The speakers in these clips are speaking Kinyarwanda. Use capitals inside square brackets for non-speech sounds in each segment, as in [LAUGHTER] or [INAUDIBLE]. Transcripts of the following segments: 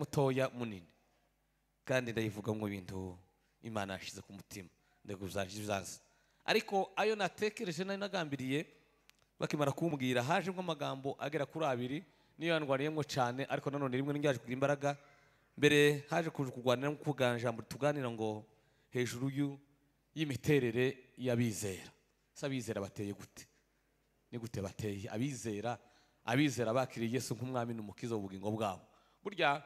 mutoya munini kandi ndayivuga mu bintu imana yashyize ku mutima ndaguzaza ariko ayo natekereje nari nagambiriye bakimara kumbwira haje nk’amagambo agera kuri abiri niyo yandwaniyemo cyane ariko nanone rimwe n'ingaje kugira imbaraga mbere haje kuza kurwanira nko ijambo tuganira ngo hejuru y'imiterere y'abizera se abizera bateye gute ni gute bateye abizera abizera bakiriye yesu nk'umwami n'umukiza w'ubugingo bwabo burya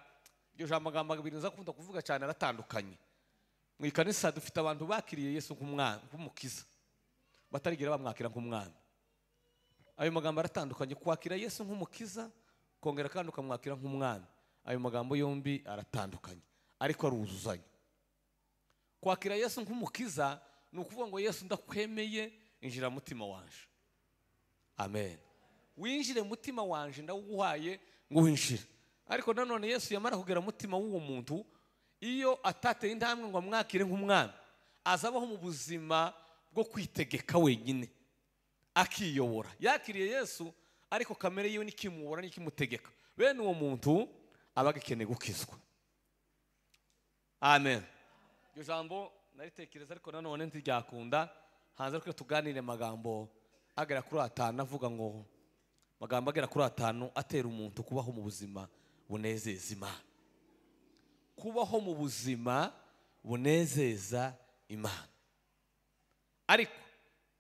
iryo jambo amagambo abiri akunda kuvuga cyane aratandukanye mu ikanisa dufite abantu bakiriye yesu nk'umukiza batarigira bamwakira nk'umwami ayo magambo aratandukanye kwakira yesu nk'umukiza kongera kandi ukamwakira nk'umwami ayo magambo yombi aratandukanye ariko aruzuzanya kwakira yesu nk'umukiza ni ukuvuga ngo yesu ndakwemeye injira mutima wanje amen winjire mutima wanje ndawuguhaye ngo winjire ariko nanone yesu yamara kugera umutima w'uwo muntu iyo atateye intambwe ngo amwakire nk'umwami aza mu buzima bwo kwitegeka wenyine akiyobora yakiriye yesu ariko kamere yiwe n'ikimubora n'ikimutegeka bene uwo muntu aba agikeneye gukizwa amen iryo jambo naritekereza ariko nanone ntiryakunda hanze ariko tuganire amagambo agera kuri atanu avuga ngo amagambo agera kuri atanu atera umuntu kubaho mu buzima bunezeza imana kubaho mu buzima bunezeza imana ariko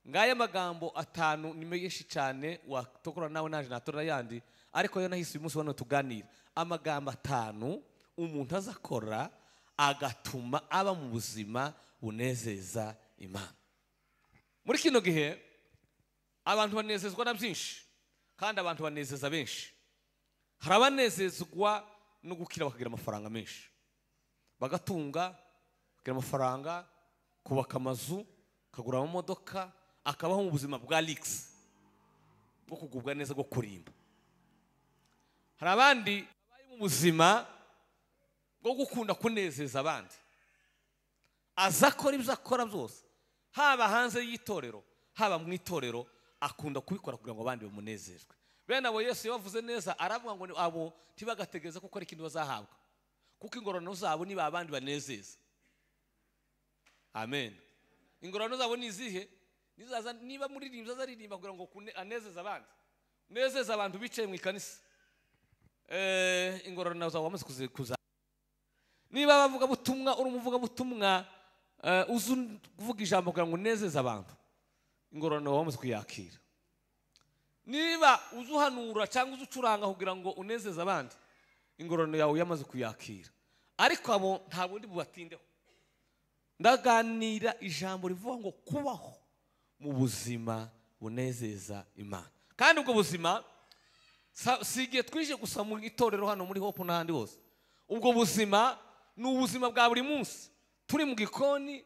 ngaya magambo atanu ni menshi cyane watokora nawe naje natora yandi ariko yo nahise uyu munsi wano tuganira amagambo atanu umuntu azakora agatuma aba mu buzima bunezeza imana muri kino gihe abantu banezezwa na byinshi kandi abantu banezeza benshi hari abanezezwa no gukira bakagira amafaranga menshi bagatunga bakagira amafaranga kubaka amazu akagura amamodoka akabaho mu buzima bwa rigisi bwo kugubwa neza bwo kurimba hari abandi bari mu buzima bwo gukunda kunezeza abandi aza akora ibyo akora byose haba hanze y'itorero haba mu itorero akunda kubikora kugira ngo abandi bamunezerwe bene abo yesu yabavuze neza aravuga ngo abo ntibagategereza kuko ari ikintu bazahabwa kuko ingororano zabo niba abandi banezeza amen ingororano zabo ni izihe niba muririmba azaririmba kugira ngo anezeze abandi nezeze abantu bicaye mu ikanisa eh, ingororano zawe wamaze kuza niba abavugabutumwa uri umuvugabutumwa eh, uzi kuvuga ijambo kugira ngo unezeze abantu ingororano wamaze kuyakira niba uzuhanura cyangwa uzucuranga kugira ngo unezeze abandi ingororano yawe yamaze kuyakira ariko abo ntabwo ndi bubatindeho ndaganira ijambo rivuga ngo kubaho mu buzima bunezeza imana kandi ubwo buzima si igihe twije gusa mu itorero hano muri hopu n'ahandi hose ubwo buzima ni ubuzima bwa buri munsi turi mu gikoni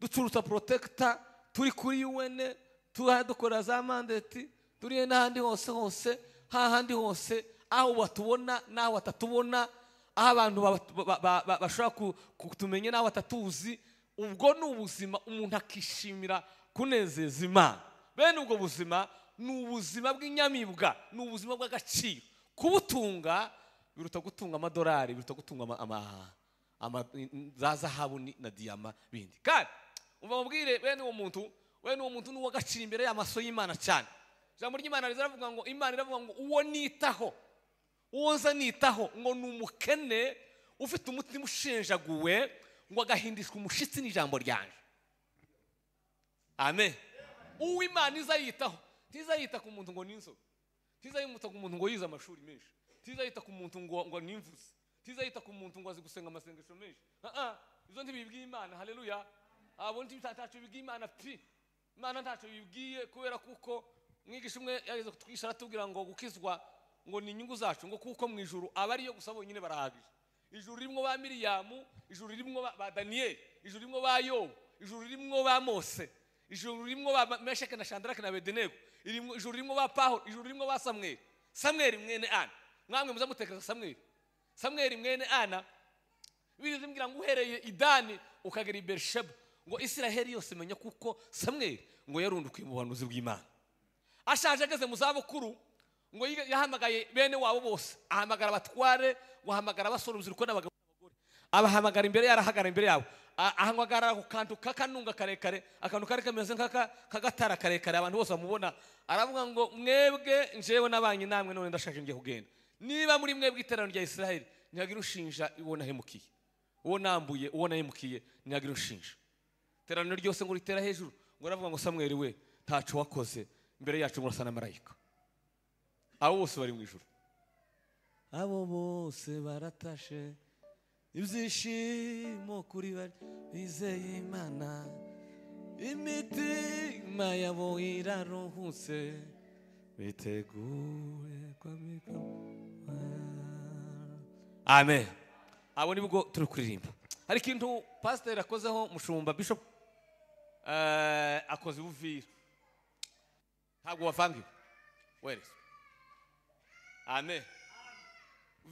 ducuruza porotekita turi kuri yuwene tuha dukora za mandeti turiye n'ahandi hose hose hahandi hose aho batubona n'aho batatubona aho abantu bashobora kutumenya n'aho batatuzi ubwo ni ubuzima umuntu akishimira kunezeza imana bene ubwo buzima ni ubuzima bw'inyamibwa ni ubuzima bw'agaciro kubutunga biruta gutunga amadolari biruta gutunga za zahabu na diyama bindi kandi umva mubwire bene uwo muntu bene uwo muntu ni uw'agaciro imbere y'amaso y'imana cyane ijambo ry'imana riravuga ngo imana iravuga ngo uwo nitaho uwo nza nitaho ngo ni umukene ufite umutima ushenjaguwe ngo agahindishwa umushyitsi n'ijambo ryanjye amen uwo imana iza yitaho ntiza yita ku muntu ngo n'inzoga ntiza yita ku muntu ngo yize amashuri menshi ntiza yita ku muntu ngo n'imvuze ntiza yita ku muntu ngo azi gusenga amasengesho menshi izo ntibibwiye imana hareruya abo ntacyo bibwiye imana pi imana ntacu bibwiye kubera kuko umwigisha umwe yageze kutwigisha aratubwira ngo gukizwa ngo ni inyungu zacu ngo kuko mu ijuru aba ariyo gusa bonyine barahagije ijuru ririmo ba miriyamu ijuru ririmo ba daniyeli ijuru ririmo ba yobu ijuru ririmo ba mose ijuru ririmo ba mesheke na shandarake na bedenego ijuru ririmo ba pahoro ijuru ririmo ba samweri samweri mwene ana mwamwe muza mutekereza samweri samweri mwene ana biriza mbwira ngo uhereye idani ukagera i ngo isiraheli yose menya kuko samweri ngo yarundukuye mu buhanuzi bw'imana ashaje ageze mu zabukuru ngo yahamagaye bene wabo bose ahamagara abatware ngo ahamagara abasore urubyiruko n'abagabo n'abagore abahamagara imbere yarahagara imbere yabo ahamagara ku kantu k'akanunga karekare akantu kari kameze nk'akagatara karekare abantu bose bamubona aravuga ngo mwebwe njewe n'abanyi namwe none ndashaka njye kugenda niba muri mwebwe iteraniro rya israel ntihagira ushinja uwo nahemukiye uwo nambuye uwo nahemukiye ntihagira ushinja iteraniro ryose ngo ritera hejuru ngo aravuga ngo samweri we ntacu wakoze imbere yacu murasa na marayika abo bose bari mu ijoro abo bose baratashe ibyishimo kuri bizeye imana imitima yabo iraruhutse biteguwe kwamika amen abo ni bwo turi kuririmba hari ikintu pasiteri akozeho mushumba bishop akoze ubuvira ntabwo wavangiwe werezwe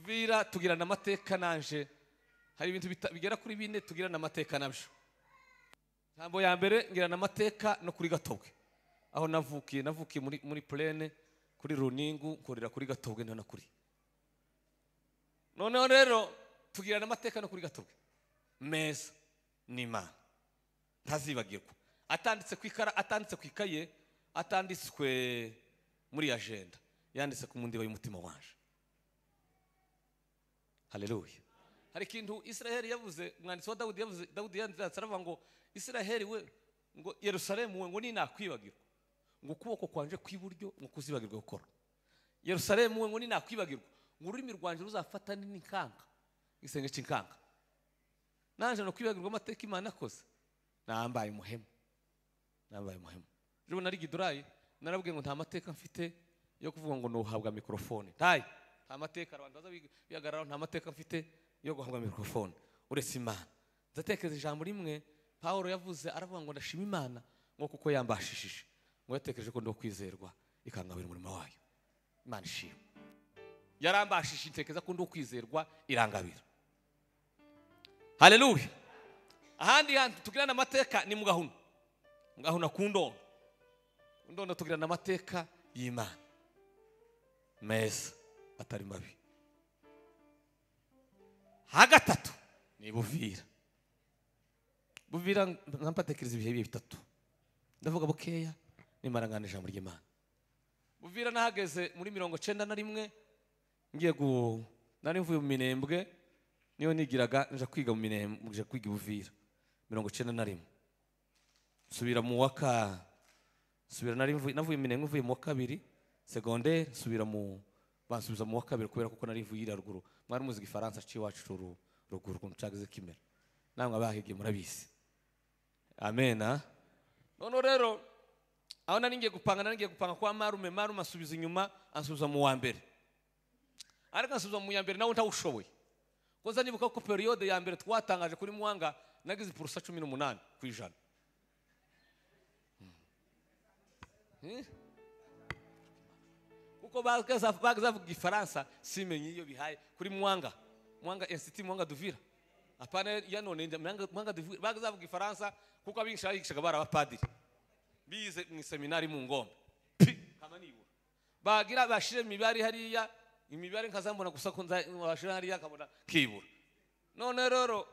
vira tugirana amateka nanje hari ibintu bigera kuri bine tugirana amateka nabyo ntabwo ya mbere ngirana amateka no kuri gatobwe aho navukiye navukiye muri muri purene kuri runingu nkorera kuri gatobwe kuri noneho rero tugirana amateka no kuri gatobwe meza ni imana ntazibagirwa atanditse ku ikara atanditse ku ikaye atanditswe muri ajenda yanditse ku mundiba y'umutima waje hareruye hari ikintu israheli yavuze umwanditsi wa dawudi yavuze dawudi yanditse aravuga ngo israheli we ngo yerusalemu we ngo ninakwibagirwa ngo ukuboko kwanje kw'iburyo ngo kuzibagirwe gukora yerusalemu we ngo ninakwibagirwa ngo ururimi rwanjye ruzafata n'inkanga igisenge cy'inkanga nanjye no kwibagirwa amateka imana akoze nambaye umuhemu nambaye umuhemu ejo bundi ari narabwiye ngo nta mateka mfite yo kuvuga ngo ntuhabwa mikorofone ntayo nta mateka abantu baza bihagararaho nta mateka mfite yo guhabwa mikorofone uretse imana ndatekereza ijambo rimwe paul yavuze aravuga ngo ndashima imana ngo kuko yambashishije ngo yatekereje ko kwizerwa ikangabira umurimo wayo imana ishimwe yarambashishije ntekereza ko kwizerwa irangabira hareruya ahandi hantu tugirana amateka ni mu gahunda mu gahunda ku ndondo none tugirana amateka y'imana meza atari mabi ha gatatu ni buvira buvira ntampatekereza ibihe bitatu ndavuga bukeya nimara ngana ijambo ry'imana buvira nahageze muri mirongo icyenda na rimwe ngiye nari mvuye mu minembwe niyo nigiraga nje kwiga mu minembwe nje kwiga i mirongo icyenda na rimwe subira mu waka subira navuyemo mvuye mu kabiri segonderi subira mu bansubiza mu wa kabiri kubera ko nari mvuye iriya mwari muzi igifaransa aciye iwacu ruguru ukuntu cyagize kimera namwe abahigiye murabizi amena none rero aho nari ngiye gupanga nari ngiye gupanga kwa marume marume asubiza inyuma ansubiza mu wa mbere ariko ansubiza mu ya mbere nawe ntawushoboye koza nibuka ko periyode ya mbere twatangaje kuri muhanga nagize ipurusa cumi n'umunani ku ijana kuko bakazavuga ifaransa simenye iyo bihaye kuri mwanga mwanga insiti mwanga duvira apana ya none mwanga duvira bakazavuga ifaransa kuko abigisha bayigishaga barabapadiri bize mu iseminari mu ngombe bagira bashire imibare hariya imibare nkazambona gusa ko nzabashira hariya akabona kibura none rero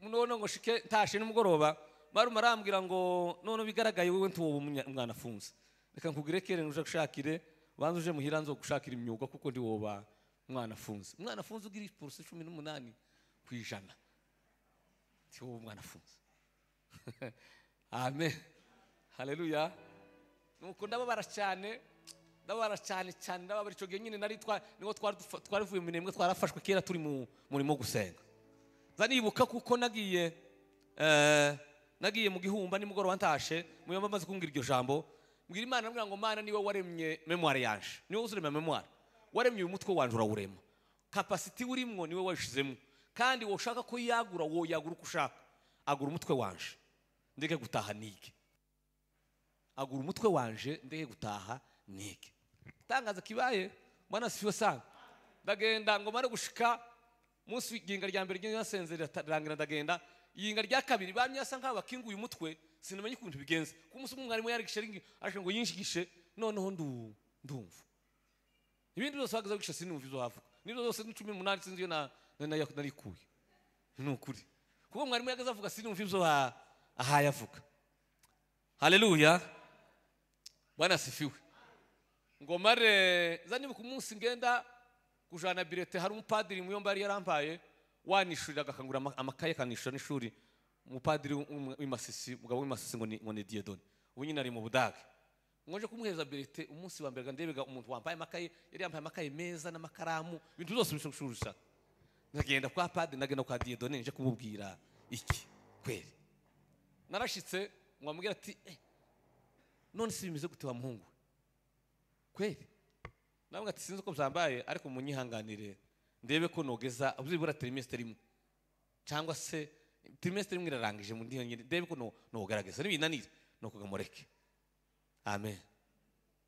none ngo shike ntashe nimugoroba baruma arambwira ngo none bigaragaye wowe ntiwowe umwana afunze reka nkugure kereni uje gushakire banza uje muhira nzo gushakira imyuga kuko ndi woba mwana afunze umwana afunze ugira poroso cumi n'umunani ku ijana si wowe afunze amen hareruya nuko ndababara cyane ndababara cyane cyane ndababara icyo gihe nyine nari niho twari tuvuye mu minembwe twarafashwe kera turi mu murimo gusenga zanibuka kuko nagiye eh, nagiye mu gihumba nimugoroba ntashe muyomba amaze kumbwira iryo jambo mbwira imana mbwira ngo mana niwe waremye memuware yaje niwe uzurema memuware waremye uyu mutwe wanjye urawurema kapasiti urimo niwe wayishizemo kandi washaka ko yagura wowe yagura uko ushaka agura umutwe wanje ndege gutaha nige agura umutwe wanje ndeke gutaha nige itangaza kibaye mbona siyo sana ndagenda ngo mare gushika munsi yinga rya mbere ry'inyasenze rirarangira ndagenda yinga rya kabiri bamye asa nk'aho bakinguye umutwe sinamenye ukuntu bigenza kuko umunsi umwe umwarimu yarigisha ariko ngo yinshigishe noneho ndumva ibindi byose uhagaze wigisha sinumva izo havuga n'ibyo byose ni cumi n'umunani sinzi iyo narikuye ni ukuri kuko mwarimu yagaze avuga sinumva ibyo ahaye avuga hareruya banasifiwe ngo mare zanibuka umunsi ngenda kujana birete hari umupadiri mu yombi yari yarampaye wanishurira agakangura amakaye akanishyura n'ishuri umupadiri w'imasisi um, um, um umugabo w'imasisi ngo ni diyedoni ubu nyine ari mu budage ngoje kumuhereza berite umunsi wa mbere ndebega umuntu wambaye amakaye yari yambaye amakaye meza n'amakaramu ibintu byose bishushusha nkagenda kwa padiri nagenda kwa diyedoni nje kumubwira iki kweri narashitse wamubwira ati eh, none si bimeze gute wa muhungu kweri namwe ati sinzi uko byambaye ariko munyihanganire ndebe ko nogeza ubuzibura trimestre imwe cyangwa se tirimesitiri imwe irarangije mu ndiyongere ndebe ko ntugaragaza n'ibinanira ni ukuvuga mureke amen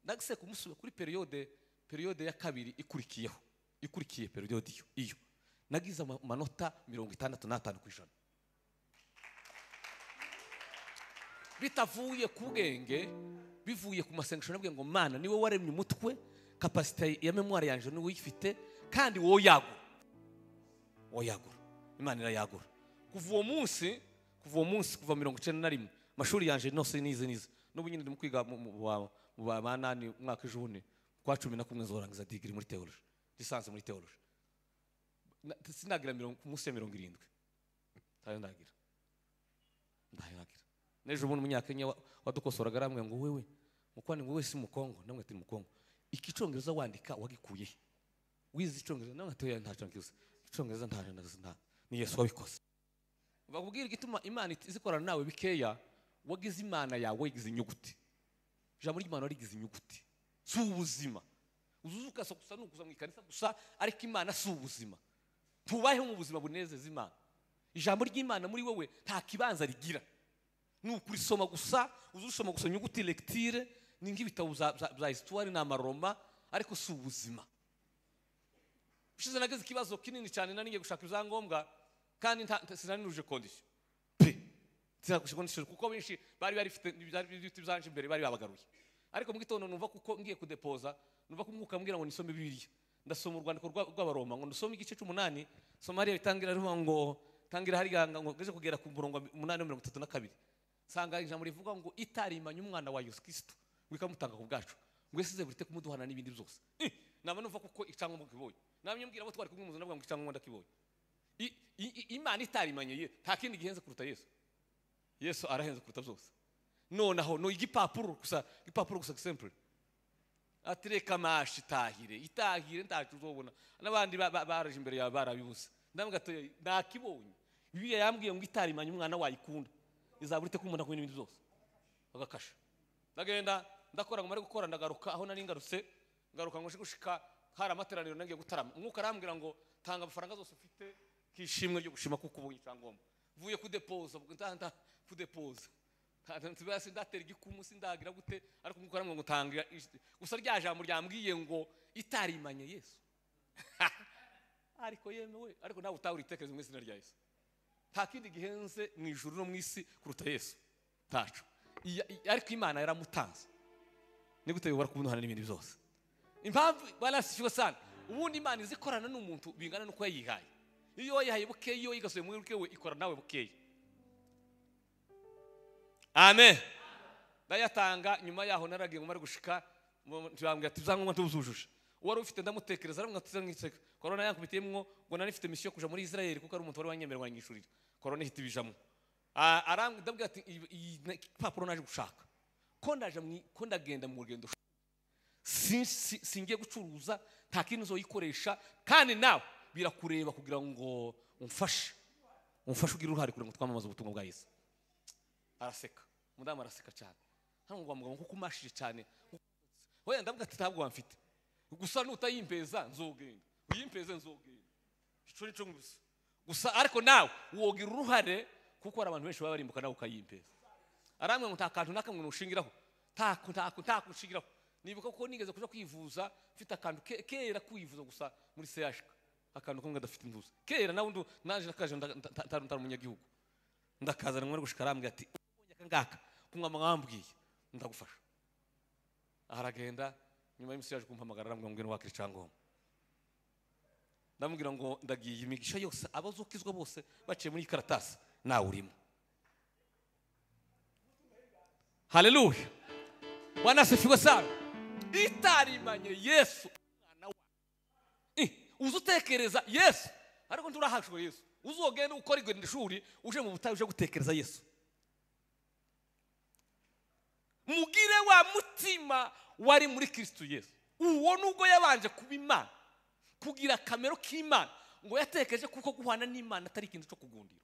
ndagise kumusura kuri periyode periyode ya kabiri ikurikiyeho ikurikiye periyode iyo iyo nagize amanota mirongo itandatu n'atanu ku ijana bitavuye ku bwenge bivuye ku masengesho nabwiye ngo mana niwe waremye umutwe kapasite ya memwari yanjye niwe uyifite kandi wowe yagura wowe yagura imana irayagura kuva uwo munsi kuva uwo munsi kuva mirongo icyenda na rimwe amashuri yanjye nose nize nize n'ubu nyine ndimo kwiga mu ba banani umwaka ijuni kwa cumi na kumwe nzorangiza digiri muri teoloji lisansi muri teoloji sinagira munsi ya mirongo irindwi ntayo ndagira ntayo ndagira n'ejo bundi umunyakenya wadukosoraga aramwe ngo wewe mukwani ngo wese mukongo namwe ati mukongo iki cyongereza wandika wagikuye wize icyongereza namwe ati oya nta cyongereza icyongereza nta ni yesu wabikoze bakubwira igituma imana izikorana nawe bikeya wagize imana yawe yigize inyuguti ijambo ry'imana rigize inyuguti si ubuzima uzuzuka gusa ni ukuza mu ikarita gusa ariko imana si ubuzima ntubaheho mu buzima bunezeza imana ijambo ry'imana muri wowe nta kibanza rigira ni ukurisoma gusa uzusoma gusa inyuguti legitire ni nk'ibitabo bya hisitwari ni amaroma ariko si ubuzima ushize nageze ikibazo kinini cyane naniye gushaka ibyangombwa kandi sinaniruje kondisiyo pe sinaniruje kondisiyo kuko benshi bari barifite byari bifite ibyanjye imbere bari babagaruye ariko mu gitondo numva kuko ngiye kudepoza numva ko umwuka mbwira ngo nisome bibiriya ndasoma urwandiko rw'abaroma ngo ndusome igice cy'umunani somariya bitangira rivuga ngo tangira hariya ngo ngeze kugera ku murongo umunani mirongo itatu na kabiri nsanga ijambo rivuga ngo itarimanye umwana wa yesu kirisito ngo ikamutanga ku bwacu ngo yasize burite kumuduhana n'ibindi byose naba numva kuko icyangombwa kibonye namwe mbwira abo twari kumwe mu buzima bwanjye ngo icyangombwa ndakibonye imana itarimanyiye nta kindi gihenze kuruta yesu yesu arahenze kuruta byose noneho ni igipapuro gusa igipapuro gusa sempure atereka mashi itahire itahire ntacyo uzobona n'abandi baraje imbere yawe barabibuze ndamugatoye ntakibonye bibiliya yambwiye ngo itarimanye umwana wayikunda izabura ite kubona n'ibindi byose bagakasha ndagenda ndakora ngo mare gukora ndagaruka aho nari ngarutse ngaruka ngo gushika hari amateraniro nagiye gutarama umwuka arambwira ngo tanga amafaranga zose ufite ishimwe ryo gushima kuko ubonye icyangombwa mvuye kudepoza ah, ah, kudepoza sindatera igikumu sindagira gute ariko nk'uko aramwe ngutangira gusa rya jambo ryambwiye ngo itarimanye yesu ariko [LAUGHS] yemewe ariko nawe utawe uritekereza mu izina rya yesu nta kindi gihenze mu ijuru no mu isi kuruta yesu ntacu ariko imana yaramutanze ni gute bibura kubunuhana n'ibindi byose impamvu barashyushye cyane ubundi imana izi n'umuntu bingana n'uko yayihaye iyo wayihaye bukeye iyo wayigasuye muri we ikora nawe bukeye amen ndayatanga nyuma yaho naragiye ngomara gushika ntibambwira ati uzanywa ntuzujuje uwari ufite ndamutekereza aramwa tuzamwiseka korona yankubitiyemo ngo nari mfite misiyo kuja muri Israel kuko ari umuntu wari wanyemerera wanyishurira korona ihita ibijamo arambwira ati iyi papuro naje gushaka ko ndaje ko ndagenda mu rugendo singiye gucuruza nta kintu uzoyikoresha kandi nawe birakureba kugira ngo umfashe umfashe ugire uruhare kugira ngo twamamaze ubutumwa bwa yesu araseka umudamu araseka cyane hano ngo mugabo kuko umashije cyane wenda ndabwo ati ntabwo wamfite gusa nutayimpeza nzogenda uyimpeze nzogenda icyo ni cyo gusa gusa ariko nawe wogira uruhare kuko hari abantu benshi baba barimbuka nawe ukayimpeza arambwira ngo nta kantu n'akamwe nushingiraho ntako ntako ntako nshingiraho nibuka ko nigeze kujya kwivuza mfite akantu kera kwivuza gusa muri sehashika akantu kamwe kadafite imbuza kera nawe undu naje nakaje ntaruntara umunyagihugu ndakaza namwe gushika arambwira ati ubonye akangaka kumwama mwambwiye ndagufasha aragenda nyuma y'iminsi yaje kumpamagara arambwira ngo ngwino wakira icyangombwa ndamubwira ngo ndagiye imigisha yose abazukizwa bose baciye muri karatasi nawe urimo haleluya bwana asifiwe sana itarimanye yesu uze utekereza yesu ariko nturahashwe yesu uzogende ukora igenda ishuri uje mu butayu uje gutekereza yesu mugire wa mutima wari muri kirisitu yesu uwo nubwo yabanje kuba imana kugira akamero k'imana ngo yatekereje kuko guhana n'imana atari ikintu cyo kugundira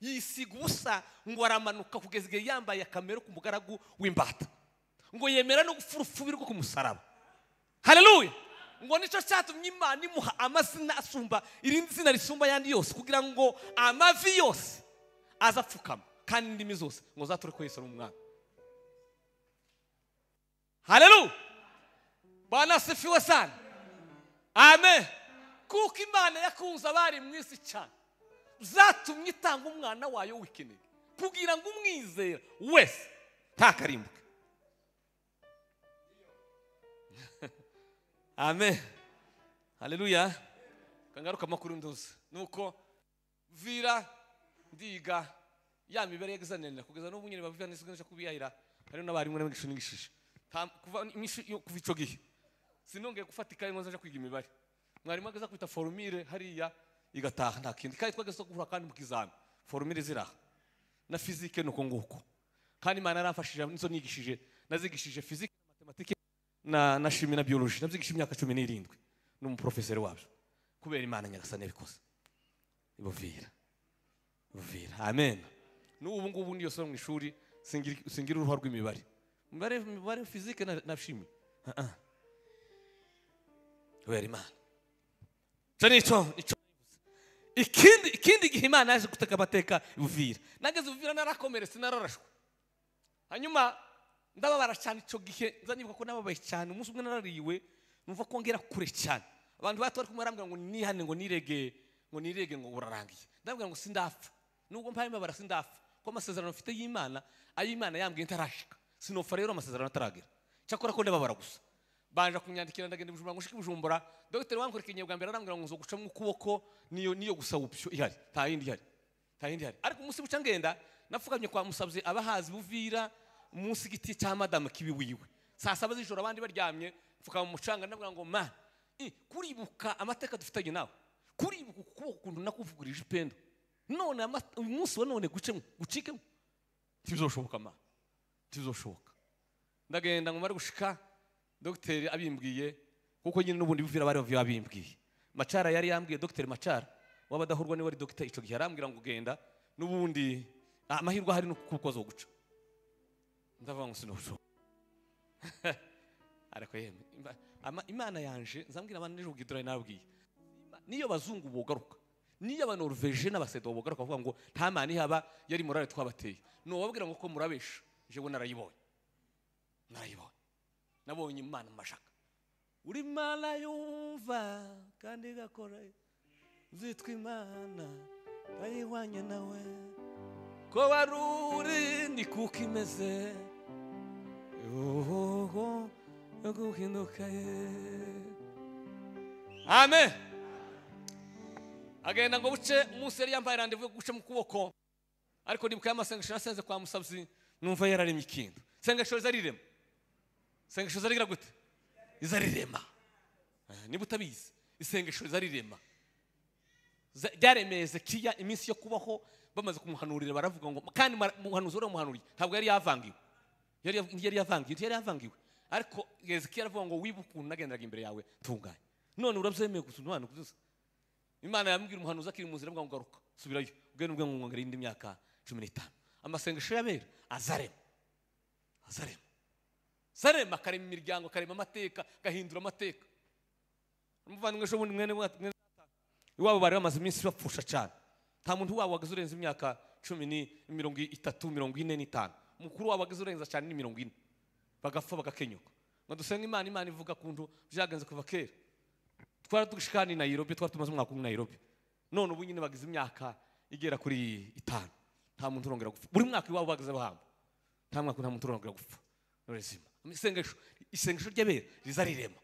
yisiga ubusa ngo aramanuka kugeza igihe yambaye akamero ku mugaragu w'imbata ngo yemera no gupfa urupfu rwo ku musaraba hareruye ngo nicyo cyatumye imana imuha amazina asumba irindi zina risumba ayandi yose kugira ngo amavi yose aze apfukama kandi indimi zose ngo zature ko yesu ari umwami haleluya bwana sana ame kuko imana yakunze abari mu isi cyane zatumye itanga umwana wayo wikeneye kugira ngo umwizera wese ntakarimbuke amen hareruya kangaruka amakuru nduzi nuko vira ndiga ya mibare yagizanira kugeza n'ubu nyine bavuga nisigaje kubiyahira hari n'abarimu n'abigisha n'igishije kuva kuva ico gihe sinongeye gufata ikaye ngo nzaje kwiga imibare mwarimu agaza kwita formule hariya igataha nta kindi kandi twageze guhura kandi mu kizami formule ziraha na physique nuko nguko kandi imana yaramfashije nizo nigishije nazigishije physique na shimi na biyoroji nabyigisha imyaka cumi n'irindwi n'umuporofeseri wabyo kubera imana nyagasane yabikoze buvira buvira amen n'ubu ngubu niyo mu ishuri singira uruhare rw'imibare imibare fizike na shimi kubera imana nicyo nicyo ikindi ikindi gihe imana yaje guteka amateka buvira nageze buvira narakomeretse nararashwe hanyuma ndababara cyane icyo gihe nzanibuka ko nababaye cyane umunsi umwe narariwe numva ko ngera kure cyane abantu bato bari kumwe barambwira ngo nihane ngo nirege ngo nirege ngo urarangiye ndababwira ngo sindapfa nubwo mpaye mbabara sindapfa ko amasezerano afite y'imana ay'imana yambwiye ntarashika sinopfa rero amasezerano ataragera cyakora ko ndababara gusa banje kumyandikira ndagenda bujumbura ngo nshike bujumbura dogiteri wankorekeye bwa mbere arambwira ngo nzo gucamo ukuboko niyo niyo gusa upyo ihari nta yindi ihari nta yindi ihari ariko umunsi buca ngenda nafukamye kwa musabye abahazi buvira munsi y'igiti cya madamu kibi wiwe saa saba z'ijoro abandi baryamye mfuka mu mucanga ndavuga ngo mani kuribuka amateka dufitanye nawe kuribuka ukuboko ukuntu nakuvugurije ipenda none munsi wa none gucemo gucikemo ntibizoshoboka mani ntibizoshoboka ndagenda ngo mare gushika dogiteri abimbwiye kuko nyine n'ubundi bivira bari bavuye babimbwiye macara yari yambwiye dogiteri macara waba adahurwa niwe wari dogiteri icyo gihe arambwira ngo genda n'ubundi amahirwe ahari ni uko guca ndavangusinuzo [LAUGHS] ariko yemwe imana yanje nzambwira abantu n'ijoro bwidura narabwiye niyo bazungu bogaruka niyo abanoroveje n'abasedo bogaruka bavuga ngo nta mana ihaba yari murare twabateye nubabwira ngo ko murabesha jewe narayibonye narayibonye nabonye imana mashaka uri mana yumva kandi igakora zitwa imana ayihwanye nawe ko wari uri ni kuko imeze Oh, oh, cogiendo Amen. agenda ngo buce umunsi yari yambaye randa guca mu kuboko ariko ndibuka y'amasengesho nasenze kwa musabyi numva yararemye ikintu sengesho zarirema isengesho zarigira gute izarirema eh, niba utabizi isengesho zarirema ryaremeye Kiya iminsi yo kubaho bamaze kumuhanurira baravuga ngo kandi umuhanuzi wari wamuhanuriye ntabwo yari yavangiwe yari yavangiwe yari yavangiwe ariko hezekiya aravuga ngo wibuke ukuntu nagenderaga imbere yawe tungane none urabyemeye gusa umwana kuduza imana yambwira umuhanuzi akiri mu nzira avuga ngo garuka subirayo ubwe n'ubwe ngo ngongere indi myaka cumi n'itanu amasengesho y'abera azarema azarema azarema karema imiryango karema amateka gahindura amateka umuvandimwe ejo bundi mwene mwene iwabo bari bamaze iminsi bapfusha cyane nta muntu wabo wagaze urenze imyaka cumi ni mirongo itatu mirongo ine n'itanu mukuru wabo agize urenza cyane ni mirongo ine bagapfa bagakenyuka ngo dusenge imana imana ivuga kuntu byagenze kuva kera twari dushikani nayirobi twari tumaze umwaka umwe nayirobi none ubu nyine bagize imyaka igera kuri itanu nta muntu urongera gupfa buri mwaka iwabo bagize bahamba nta mwaka nta muntu urongera gupfa n'ubuzima isengesho isengesho ry'abera riza rirema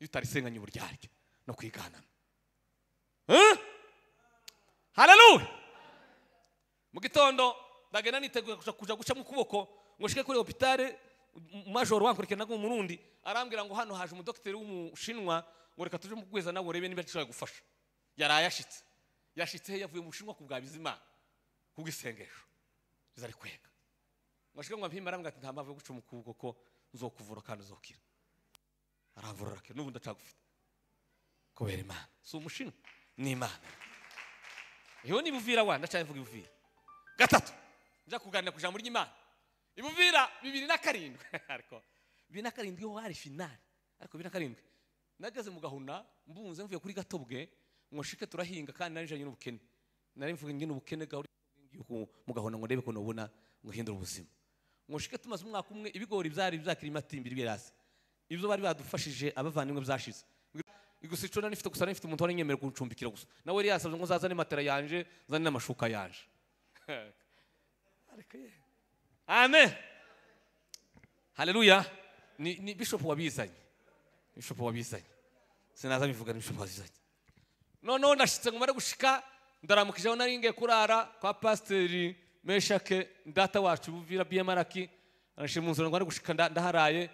iyo utarisenganye uburyarya no kwiganana hararuwe mu gitondo bagana niteguye kuja guca mu kuboko ngo shike kuri hopitale majoro wankurikirana ngo umurundi arambwira ngo hano haje umudokiteri w'umushinwa ngo reka tuje mu kweza nawe urebe niba ashobora gufasha yaraye ashitse yashitse yavuye mu bushinwa ku bwa bizimana ku bw'isengesho zari kwega ngo ashike ngo mpimbe arambwira ati nta mpamvu yo guca mu kuboko ko nzokuvura kandi uzokira aramvura arakira n'ubundi acagufite kubera imana si umushinwa ni imana iyo ni ibuvira wa ndacaye ibuvira gatatu nza kuganira ku ijambo ry'imana ibuvira bibiri na karindwi [LAUGHS] ariko bibiri na karindwi ho hari finari ariko bibiri na karindwi nageze mu gahunda mbunze mvuye kuri gatobwe ngo shike turahinga kandi narijanye n'ubukene nari mvuga ngene ubukene gahuri mu gahunda ngo ndebe ko nobona ngo hindura ubuzima ngo shike tumaze umwaka umwe ibigori byari byakiri matimbiri birasi ibyo bari badufashije abavandimwe byashize gusa ico nari mfite gusa nari mfite umuntu wari nyemerera kuncumbikira gusa nawe yari yasabye ngo nzazane matera yanje nzane n'amashuka yanje [LAUGHS] amen hareruya ni bishopu wabizanye bishopu wabizanye sinaza mbivuga bishopu wabizanye noneho ndashyitse ngumare gushika ndaramukije aho nari ngiye kurara kwa pasiteri meshake data wacu buvira biyamaraki arashima mu nzira ngwari gushika ndaharaye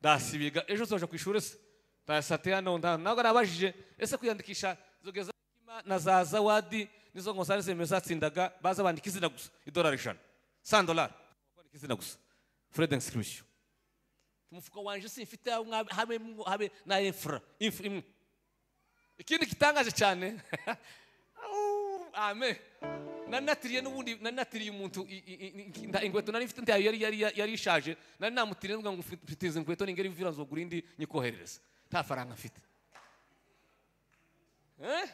ndasibiga ejo uzoje ku ishuri se ndayasate hano ntabwo nabajije ese kwiyandikisha zogeza na za zawadi nizo ngo zari zemeye zatsindaga baza bandika izina gusa idolari ijana 100 dollars kizi gusa fred inscription umufuka wanje simfite habe habe na infra ikindi gitangaje cyane [LAUGHS] amen nanatiriye n'ubundi nanatiriye umuntu inkweto nari mfite yari yari ishaje nari namutiriye ngo mfite izi inkweto ningeri vira nzogura indi nyikoherereza nta faranga mfite eh?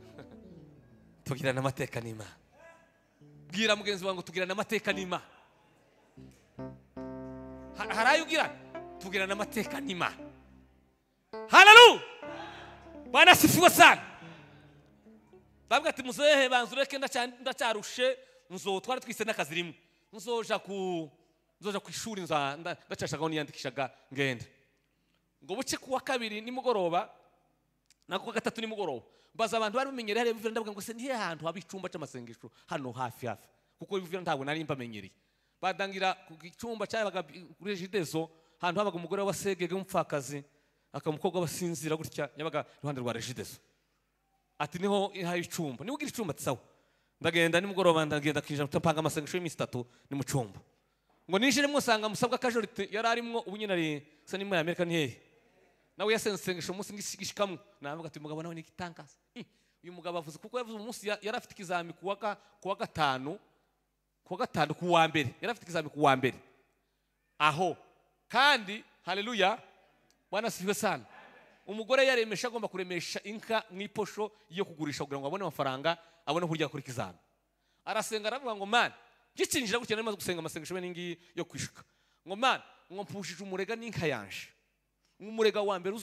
[LAUGHS] tugirana amateka n'imana bwira mugenzi wawe ngo tugirane amateka nima hari ayo ugira tugirane amateka nima hararu banasifiwe sana bavuga ati muzehe banza ureke ndacyarushe nzo twari twise n'akazi rimwe nzoja ku nzoja ku ishuri ndacashagaho niyandikishaga ngenda ngo buke kuwa kabiri nimugoroba nako gatatu nimugoroba mbaza abantu bari bamenyereye hariya bivira ndavuga ngo se ntihe hantu haba icyumba cy'amasengesho hano hafi hafi kuko bivira ntabwo nari mbamenyereye badangira ku cyumba cyabaga kuri ahantu habaga umugore wasegege w'umupfakazi akamukobwa umukobwa wasinzira gutya yabaga iruhande rwa Rejidezo ati niho hari icyumba niba ugira icyumba sawa ndagenda nimugoroba ndagenda akijana utapanga amasengesho y'iminsi itatu ni mu cyumba ngo ninjiremo usanga musabwa kajorite yari arimo ubu nyine ari se n'imwe y'amerika ni nawe yasensengesha umunsi nk'ikishyikamwe navuga ati umugabo nawe ni igitangaza uyu mugabo avuze kuko yavuze umunsi yari afite ikizami ku wa gatanu ku wa gatanu ku wa mbere yari afite ikizami ku wa mbere aho kandi hareruya banasifiwe sana umugore yaremesha agomba kuremesha inka mu iposho yo kugurisha kugira ngo abone amafaranga abone kurya kuri kizami arasenga aravuga ngo mani gikinjira gutya nari maze gusenga amasengesho yo kwishuka ngo mani ngo mpfushije umurega n'inka yanje umurega wa mbere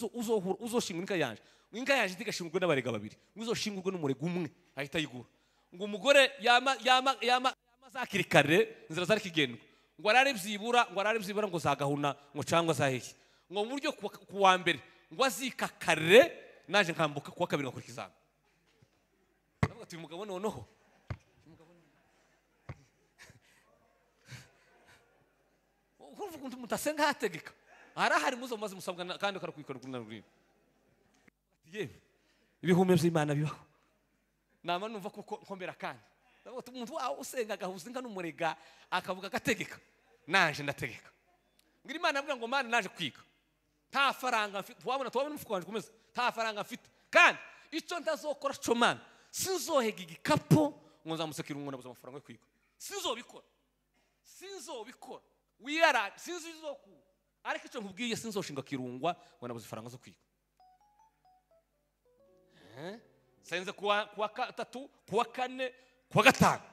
uzoshinga inkwa yanjye inkwa yanjye ntigashingurwe n'abarega babiri uzoshingurwe n'umurega umwe ahita ayigura ngo umugore yama kare inzira zari kigendwa ngo arare byibura ngo arare byibura ngo zagahuna ngo cyangwa zaheye ngo mu buryo ku wa mbere ngo azika kare naje nkambuka kuwa kabiri ngakora ikizami ndavuga ati uyu mugabo noneho [LAUGHS] mutasenga hategeka arahari muzo mumaze musabwa kandi ukarukwikorera urunani rurimi ibihumyo by'imana bibaho nama numva kuko nkomera kandi umuntu wawe usenga agahuza inka n'umurega akavuga agategeka naje ndategeka ngira imana avuga ngo mwana naje kwiga nta faranga mfite wabona tuwabona umufuka wanjye ukomeza nta faranga mfite kandi icyo ndazokora cyo mwana sinzohega igikapu ngo nzamusekire umuntu abuze amafaranga yo kwiga sinzobikora sinzobikora wiyara sinzizokuba ariko icyo nkubwiye sinzoshinga kirungwa ngo nabuze ifaranga zo kwiga senze kuwa gatatu kuwa kane kuwa gatanu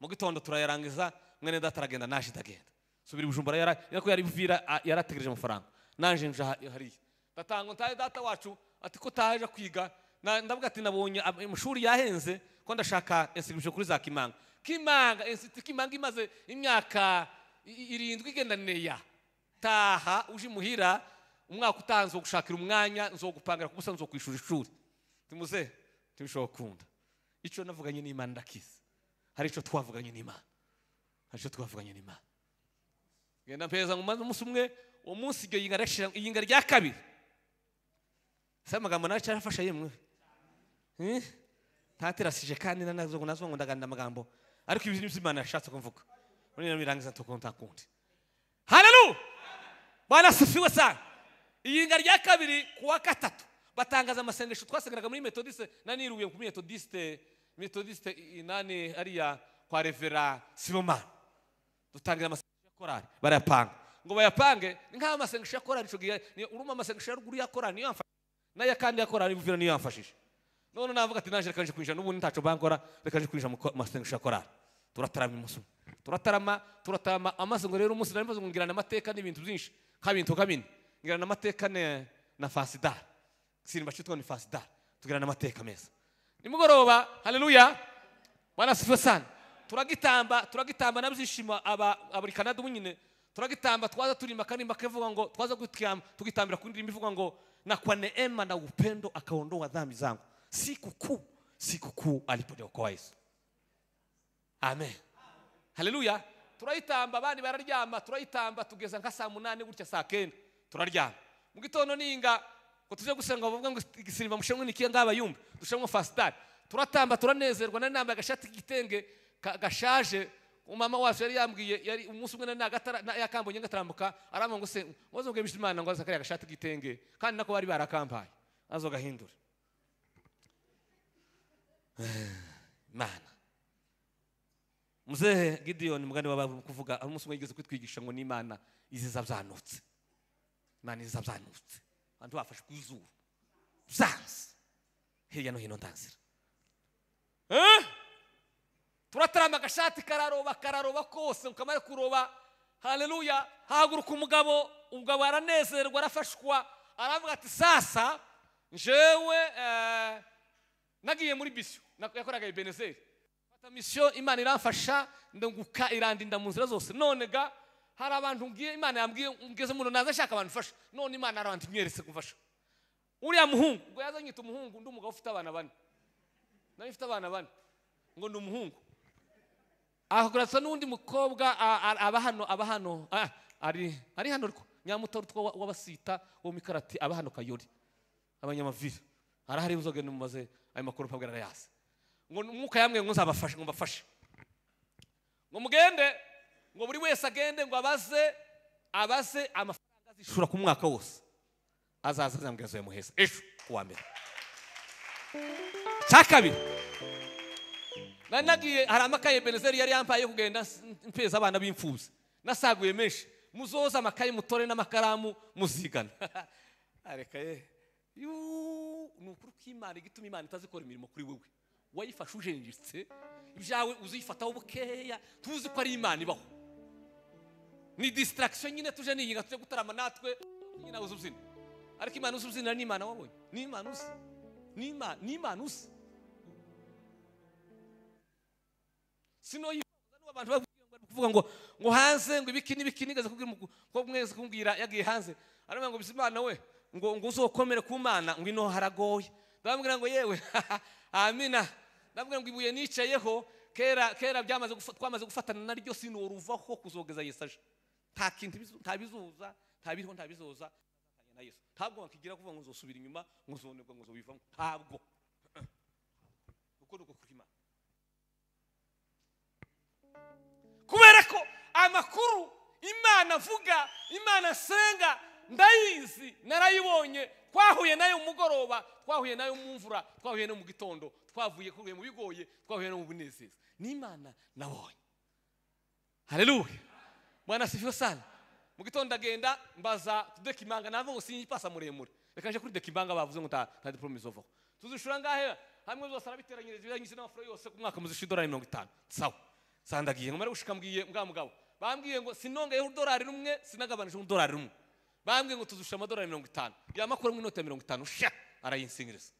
mu gitondo turayarangiza mwene data aragenda naje ndagenda subira ibujumbura yari buvira yarategereje amafaranga naje nje hariya ndatanga ntaye data wacu ati ko utaje kwiga ndavuga ati nabonye amashuri yahenze ko ndashaka insiribisho kuri za kimanga kimanga insiti kimanga imaze imyaka irindwi igenda ya taha uje imuhira umwaka utaha nzogushakira umwanya nzogupangira kuko ubusanzwe kwishura ishuri tumuze tubishobokunda icyo navuganye n'imana ndakiza hari icyo twavuganye n'imana hari icyo twavuganye n'imana genda mpeza ngo umaze umunsi umwe uwo munsi iryo yinga iyinga rya kabiri si amagambo nawe cyarafasha yemwe hm? ntaterasije kandi nazo ngo ndaganira amagambo ariko ibyo ni byo imana yashatse kuvuga muri iyo mirangiza ntukuntakundi hararu bwana sifiwe sana iyinga rya kabiri kuwa gatatu batangaza amasengesho twasengeraga muri metodiste nani yirubiye ku metodiste metodiste inani hariya kwa revera silomani dutangira amasengesho ya korari barayapanga ngo bayapange ni nk'aho amasengesho ya korari urumva amasengesho ya ruguru ya korari niyo yamfashije n'aya kandi ya korari buvira niyo yamfashije none navuga ati naje reka nje kwinjira n'ubundi ntacyo bankora reka nje kwinjira mu masengesho ya korari turatarama umunsi umwe turatarama turatarama amaze ngo rero umunsi nari maze ngo ngirana amateka n'ibintu byinshi kabintu kabine ngirana amateka na fasidari simba shitwa ni fasidari tugirana amateka meza nimugoroba haleluya bwana sifa sana turagitamba turagitamba nabyishimo aba aburi Canada nyine turagitamba twaza turima kanimba kevuga ngo twaza gutwiyama tugitambira ku ndirimbo ivuga ngo na kwa neema na upendo akaondoa dhambi zangu siku kuu siku kuu aliponiokoa Yesu amen haleluya turayitamba abandi bararyama turayitamba tugeza nka saa munani gutya saa kenda turaryama mu gitondo ninga ngo tujye gusenga bavuga ngo igisirima mushenwe ni kiya ngaba yumva dushenwe fasitari turatamba turanezerwa nari nambaye agashati k'igitenge gashaje umama wacu yari yambwiye yari umunsi umwe nari yakambonye ngatambuka arambwira ngo se muze mubwire imana ngo aze kariya k'igitenge kandi nako bari barakampaye azo gahindura [SIGHS] imana muzehe gideon mugani w'ababo kuvuga hari umunsi yigeze kwitwigisha ngo ni imana iziza byanutse imana iziza byanutse abantu bafashe ku izuru byanze hirya no hino ndanzira eh? turatarama agashati kararoba kararoba kose ukamara kuroba hareruya hahaguruka umugabo umugabo aranezerwa arafashwa aravuga ati sasa njewe eh, nagiye muri bisyo yakoraga ibenezeri misiyo imana iramfasha nguka irandinda mu nzira zose none ga hari abantu ngiye imana yambwiye ngeze umuntu naza ashaka abantu ufasha none imana hari abantu imweretse gufasha uriya muhungu ngo yazanyita umuhungu undi umugabo ufite abana bane nawe ufite abana bane ngo ni umuhungu ahagurasa n'undi mukobwa aba hano aba hano ari ari hano nyamutora utwo w'abasita wo mikarati aba hano kayori abanyamaviri arahari inzoga ntimumaze ayo makuru mpabwo arayazi ngo umwuka yamwe ngo nzabafashe ngo mbafashe ngo mugende ngo buri wese agende ngo abaze abaze amafaranga azishura ku mwaka wose azaza azambwira ya muhesa ejo kuwa mbere cya kabiri nari nagiye hari amakaye benezeri yari yambaye yo kugenda mpeza abana b'imfubyi nasaguye menshi muzoza amakaye mutore n'amakaramu muzigana [LAUGHS] reka ye ni ukuri ko imana igituma imana itazikora imirimo kuri wewe wayifashe ujenjitse ibyawe uzifataho bukeya tuzi ko ari imana ibaho ni disitaragisiyo nyine tuje niyinga tujya gutarama natwe nyine uzi ubyina ariko imana uzi ni imana wabonye ni imana uzi ni imana uzi sino yifuza n'uwo abantu bari kuvuga ngo ngo hanze ngo ibiki n'ibiki nigeze kubwira ko mwese kumbwira yagiye hanze aravuga ngo bisa imana we ngo ngo uzokomere ku mana ngo ino haragoye ndababwira ngo yewe [LAUGHS] amina ndavuga ngo ibuye nicayeho kera kera byamaze twamaze gufatana naryo sinuruvaho kuzogeza yesu aje nta kintu ntabizuza ntabiriho ntabizoza na yesu ntabwo wakigira kuvuga ngo uzosubira inyuma ngo uzonerwa ngo uzobivamo ntabwo uko ni uko kubera ko amakuru imana avuga imana asenga ndayizi narayibonye twahuye nayo mugoroba twahuye nayo mu mvura twahuye no mu gitondo twavuye kuvuye mu bigoye twahuye no mu bunezero n'imana nabonye hareruye mwana sifiwe sana mu gitondo agenda mbaza tudekimanga nava ngo sinyipasa muremure reka nje kuri dekimanga bavuze ngo nta diporome izovaho tuzishura ngahe hamwe zose arabiteranyiriza ibiranyije n'amafaranga yose ku mwaka muzisha idorari mirongo itanu sawa sandagiye ngomara gushika mbwiye mbwa mugabo bambwiye ngo sinongeyeho udorari rumwe sinagabanije udorari rumwe bambwiye ngo tuzusha amadorari mirongo itanu yamakura mu inoti ya mirongo itanu sha arayinsinyiriza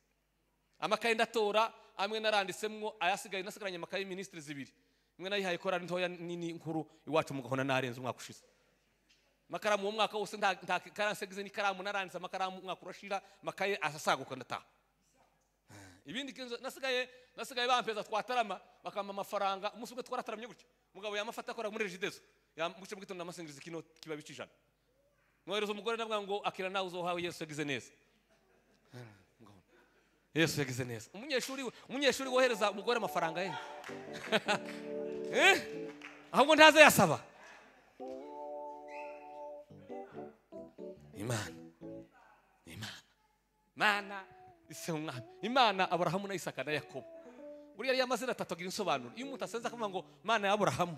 amakaye ndatora amwe naranditsemwo ayasigaye nasigaranye amakaye minisitiri zibiri imwe nayihaye korari ntoya nini nkuru iwacu mugahona narenze umwaka ushize amakaramu uwo mwaka wose nta karanse n'ikaramu naranditse amakaramu umwaka urashira amakaye asasaguka ndataha ibindi kinzo nasigaye nasigaye bampeza twatarama bakampa amafaranga umunsi umwe twarataramye gutya mugabo yamafata akora muri regidezo yamuce mu gitondo amasengerizi kino kiba bica ijana mwohereza umugore ndavuga ngo akira nawe uzohawe yesu yagize neza yesu yagize neza umunyeshuri wohereza umugore amafaranga ye [LAUGHS] eh? ahubwo ntaze yasaba imana imana imana ise umwami imana aburahamu na isaka na yakobo buriya ariyo amazina atatu agira insobanuro iyo umuntu asenze akavuga ngo mana ya aburahamu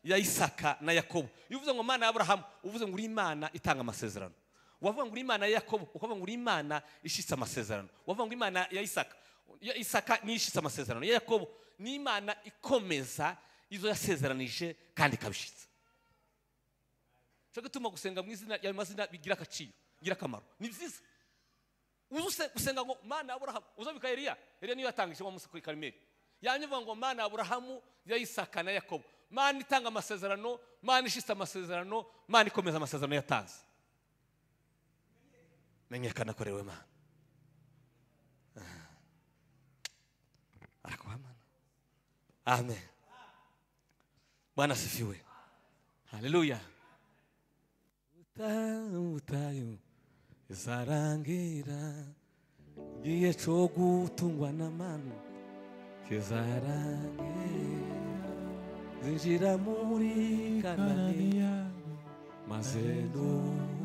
ya isaka na yakobo iyo uvuze ngo mana ya aburahamu uvuze ngo uri imana itanga amasezerano wavuga ngo uri imana ya yakobo ukavuga ngo uri imana ishyize amasezerano wavuga ngo imana ya isaka ya isaka niyo ishyize amasezerano ya yakobo ni imana ikomeza izo yasezeranije kandi ikabishyitsa cyo gutuma gusenga mu izina yawe mazina bigira agaciro bigira akamaro ni byiza uze gusenga ngo mana aburahamu uzabika eriya eriya niyo yatangije uwo munsi kuri karimeri yanyivuga ngo mana aburahamu ya isaka na yakobo mana itanga amasezerano mana ishyize amasezerano mana ikomeza amasezerano yatanze menyekana ah. kuri we mana amen bwana asifiwe haleluya utayutayo izarangira igihe cyo gutungwa n'amano kizarangira zinjira muri kananiya maze ndumva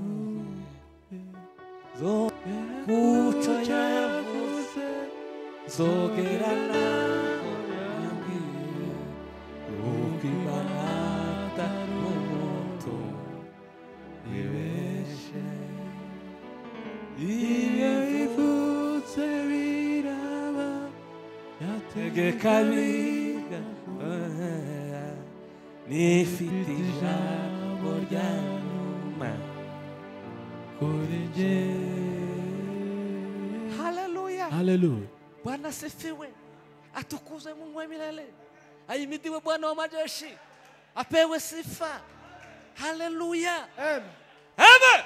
kuca yavuze zogerana nawe uko imbaraga n'umuto haleluya haleluya bwana sifiwe atukuzwe mungu wa milele aimidiwe bwana wa majeshi apewe sifa haleluya amen. Amen.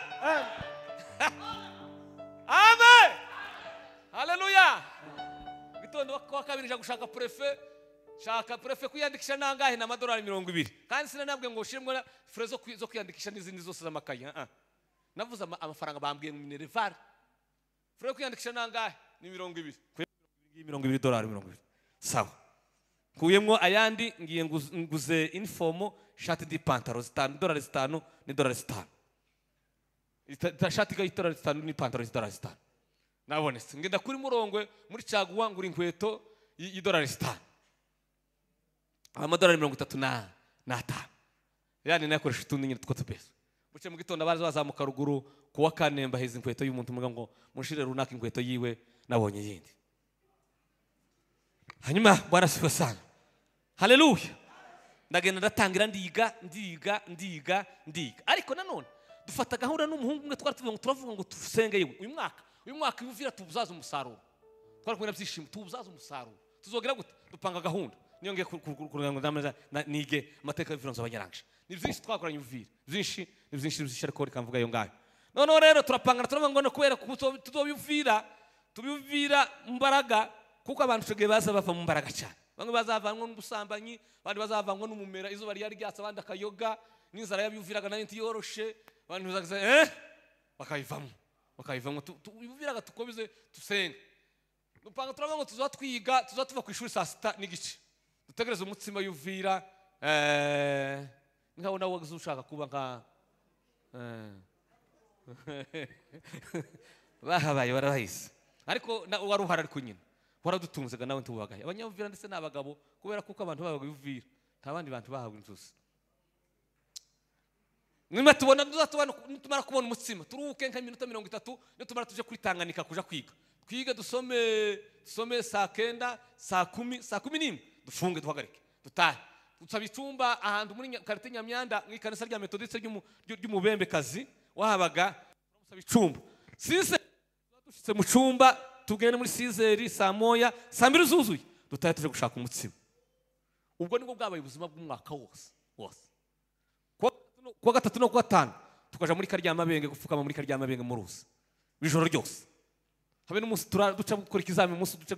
Amen. [LAUGHS] amen haleluya gitondo kwa kabiri nja prefe shaka prefe kuyandikisha nangahe na madorari mirongo ibiri kandi sinanambwe ngo ushiremo na fure zo kwiyandikisha n'izindi zose z'amakayi uh -uh. navuze amafaranga bambwiye ngo minerivare furere kwiyandikisha nangahe ni mirongo ibiri mirongo ibiri dolari mirongo ibiri sawa nkuyemo ayandi ngiye nguze inifomo shati n'ipantaro zitanu idolari zitanu n'idolari zitanu ishati y'idolari zitanu n'ipantaro y'idolari zitanu nabonetse ngenda kuri murongo muri caguwa ngura inkweto y'idolari zitanu amadolari mirongo itatu n'atanu yani nayakoresha utundi nyine two buke mu gitondo abaza bazamuka ruguru ku kane mbahiza inkweto y'umuntu mvuga ngo mushire runaka inkweto yiwe nabonye iyindi hanyuma barasiba sana haleluya ndagenda ndatangira ndiga ndiga ndiga ndiga ariko nanone dufata gahunda n'umuhungu umwe twari tuvuga ngo turavuga ngo dusenge yewe uyu mwaka uyu mwaka iyo tubuzaza umusaruro twari kumwe na byishimo tubuzaza umusaruro tuzogera gute dupanga gahunda niyo ngiye kugira ngo nige amateka y'ubuvuzi abanyaranje ni byinshi twakoranye ubuvira byinshi ni byinshi byinshi ariko reka mvuga iyo ngayo noneho rero turapangana turavuga ngo ni kubera ko tubivira tubivira mbaraga kuko abantu tugiye baza bava mu mbaraga cyane bamwe bazavanwa n'ubusambanyi abandi bazavanwa n'umumera izuba ryari ryatse abandi akayoga n'inzara yabiyumviraga nayo ntiyoroshe abantu bazaga eee eh? bakayivamo bakayivamo tubiviraga tukomeze dusenga dupanga turavuga ngo tuzaba twiga tuzaba tuva ku ishuri saa sita n'igice dutegereze umutsima y'uvira eee eh, nga unawo kuzushaka kuba nka eh. [LAUGHS] bahabaye barabahise ariko wari uhari ariko nyine waradutunzaga nawe ntubagaye abanyamuvira ndetse n'abagabo kubera kuko abantu babaga ibivira nta bandi bantu bahawe inzozi nyuma tubona nitumara kubona umutsima turuhuke nk'iminota mirongo itatu nitumara tujye kuri tanganika kujya kwiga twige dusome dusome saa kenda saa kumi saa kumi n'imwe dufunge duhagarike dutahe nsaba icyumba ahantu muri karite nyamyanda mu ikanisa rya metodiste ry'umubembekazi wahabaga nsaba icyumba size dushyize mu cyumba tugende muri sizeri saa moya saa mbiri zuzuye dutahe tuje gushaka umutsima ubwo nibwo bwabaye ubuzima bw'umwaka wose wose kuwa gatatu no kuwa gatanu tukajya muri karyamabenge gupfukama muri karyamabenge mu ruzi ijoro ryose habe n'umunsi duca gukora ikizamini umunsi duca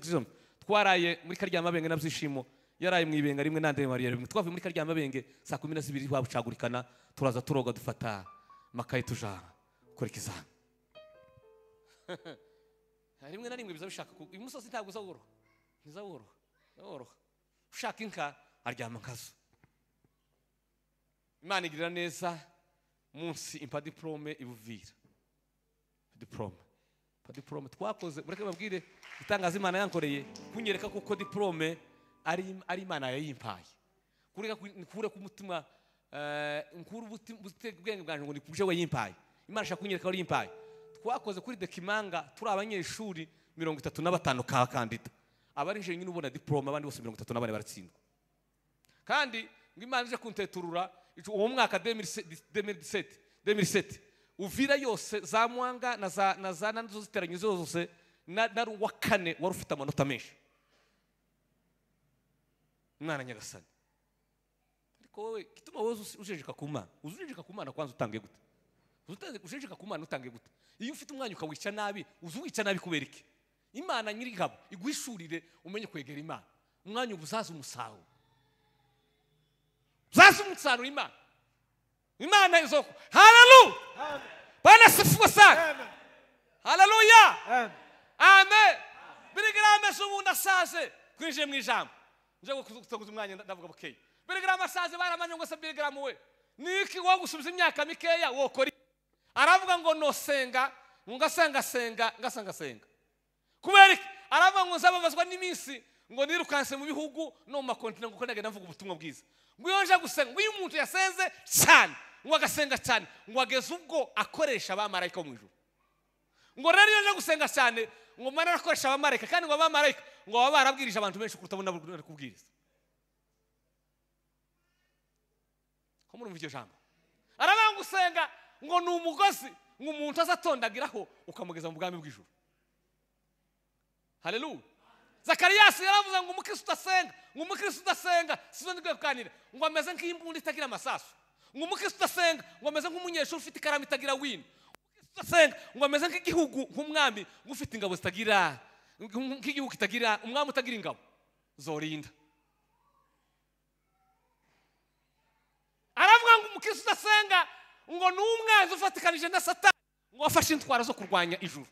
twaraye muri karyamabenge na byishimo yaraye mu ibenga rimwe nandi mariya rimwe twavuye muri karyama benge saa kumi na zibiri wabucagurikana turaza turoga dufata makaye tujana gukora [LAUGHS] rimwe na rimwe biza bishaka uyu musozi ntabwo uza woroha ntiza ushaka inka aryama nkazo imana igirira neza munsi impa diporome ibuvira diporome diporome twakoze mureke babwire itangaza imana yankoreye kunyereka kuko diporome ari imana yayimpaye nkure ku mutima eh, nkure ubwenge bwanjye ngo ni ku we yimpaye imana ishaka kunyereka ko yimpaye twakoze kuri dekimanga turi abanyeshuri mirongo itatu na batanu ka kandida abari nyine ubona diporome abandi bose mirongo itatu n'abane baratsindwa kandi ngo imana ije kunteturura uwo mwaka demiriseti demiriseti uvira yose za mwanga na za nazo ziteranye zose na wa kane wari ufite amanota menshi mwana nyagasani ariko wowe gituma wowe ujenjeka ku mana uzi ujenjeka ku mana kwanza utange gute ujenjeka ku mana utange gute iyo ufite umwanya ukawica nabi uzi uwica nabi kubera iki imana nyirigabo iguhishurire umenye kwegera imana umwanya ubusaza uzaza umusaruro uzaza umusaruro imana imana izoko hararu bana sifwa sana haleluya amen birigira amesubunda sase kwije twinjiye mu ijambo njya gusanguza umwanya ndavuga bukeye birigaramu asaze baramanye ngo se birigaramu we niki wo gusubiza imyaka mikeya wokora aravuga ngo nosenga ngo ngasanga senga ngasanga senga kubera iki aravuga ngo nzababazwa n'iminsi ngo nirukanse mu bihugu no mu makontinenti kuko nagenda mvuga ubutumwa bwiza ngo iyo nje gusenga ngo iyo yasenze cyane ngo agasenga cyane ngo ageze ubwo akoresha abamarayika bo mu ijoro ngo rero iyo nje gusenga cyane ngo mwarakoresha abamarayika kandi ngo abamarayika ngo baba barabwirije abantu benshi kuruta abo nabo kubwiriza ko murumva iryo jambo aravuga ngo ngo ni umugozi ngo umuntu azatondagiraho ukamugeza mu bwami bw'ijuru hareruya zakariyasi yaravuze ngo umukirisi udasenga ngo umukirisi udasenga sizo ndi kuganira ngo ameze nk'imbunda itagira amasasu ngo umukirisi udasenga ngo ameze nk'umunyeshuri ufite ikaramu itagira wino senga ngo ameze nk'igihugu nk'umwami ufite ingabo zitagira nk'igihugu kitagira umwami utagira ingabo zorinda aravuga ngo umukirisitu udasenga ngo ni umwanzi ufatikanije na satani ngo afashe intwara zo kurwanya ijuru